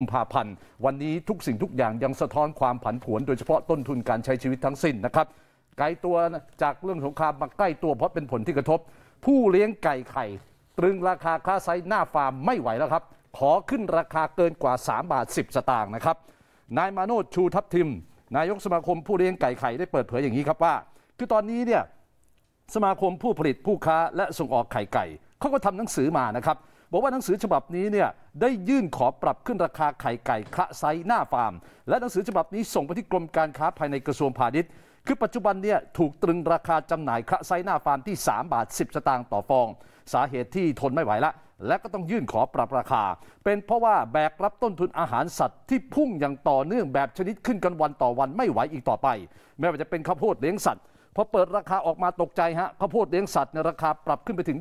ุมภาพันธ์วันนี้ทุกสิ่งทุกอย่างยังสะท้อนความผันผวน โดยเฉพาะต้นทุนการใช้ชีวิตทั้งสิ้นนะครับ ไกลตัวจากเรื่องสงครามมาใกล้ตัวเพราะเป็นผลที่กระทบ ผู้เลี้ยงไก่ไข่ ตรึงราคาค่าไซหน้าฟาร์มไม่ไหวแล้วครับ ขอขึ้นราคาเกินกว่า 3 บาท 10 สตางค์นะครับ นายมาโนชชูทับทิม นายกสมาคมผู้เลี้ยงไก่ไข่ได้เปิดเผยอย่างนี้ครับว่าคือตอนนี้เนี่ยสมาคมผู้ผลิตผู้ค้าและส่งออกไข่ไก่เขาก็ทำหนังสือมานะครับบอกว่าหนังสือฉบับนี้เนี่ยได้ยื่นขอปรับขึ้นราคาไข่ไก่คระไซหน้าฟาร์ม และหนังสือฉบับนี้ส่งไปที่กรมการค้าภายในกระทรวงพาณิชย์ คือปัจจุบันเนี่ยถูกตรึงราคาจำหน่ายคระไซหน้าฟาร์มที่ 3บาท10สตางค์ต่อฟอง สาเหตุที่ทนไม่ไหวละ และก็ต้องยื่นขอปรับราคา เป็นเพราะว่าแบกรับต้นทุนอาหารสัตว์ ที่พุ่งอย่างต่อเนื่องแบบชนิดขึ้นกันวันต่อวันไม่ไหวอีกต่อไปไม่ว่าจะเป็นข้าวโพดเลี้ยงสัตว์พอเปิดราคาออกมาตกใจฮะข้าวโพดเลี้ยงสัตว์ในราคาปรับขึ้นไปถึง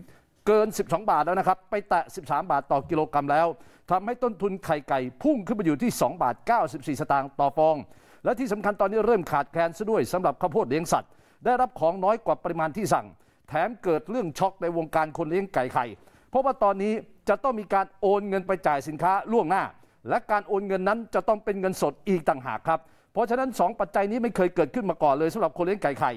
เกิน 12 บาทแล้วนะครับ ไปแตะ 13 บาทต่อกิโลกรัมแล้ว ทำให้ต้นทุนไข่ไก่ พุ่งขึ้นมาอยู่ที่ 2 บาท 94 สตางค์ต่อฟอง และที่สำคัญตอนนี้เริ่มขาดแคลนซะด้วยสำหรับข้าวโพดเลี้ยงสัตว์ ได้รับของน้อยกว่าปริมาณที่สั่ง แถมเกิดเรื่องช็อกในวงการคนเลี้ยงไก่ไข่ เพราะว่าตอนนี้จะต้องมีการโอนเงินไปจ่ายสินค้าล่วงหน้า และการโอนเงินนั้นจะต้องเป็นเงินสดอีกต่างหากครับ เพราะฉะนั้น2ปัจจัยนี้ไม่เคยเกิดขึ้นมาก่อนเลยสำหรับคนเลี้ยงไก่ไข่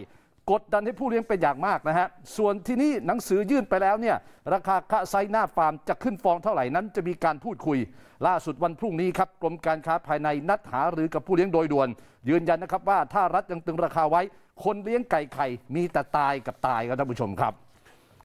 กดดันให้ผู้เลี้ยงเป็นอย่างมากนะฮะ ส่วนที่นี่หนังสือยื่นไปแล้วเนี่ยราคาค่าไซหน้าฟาร์มจะขึ้นฟองเท่าไหร่นั้นจะมีการพูดคุย ล่าสุดวันพรุ่งนี้ครับกรมการค้าภายในนัดหาหรือกับผู้เลี้ยงโดยด่วน ยืนยันนะครับว่าถ้ารัฐยังตึงราคาไว้คนเลี้ยงไก่ไข่มีแต่ตายกับตายครับท่านผู้ชมครับ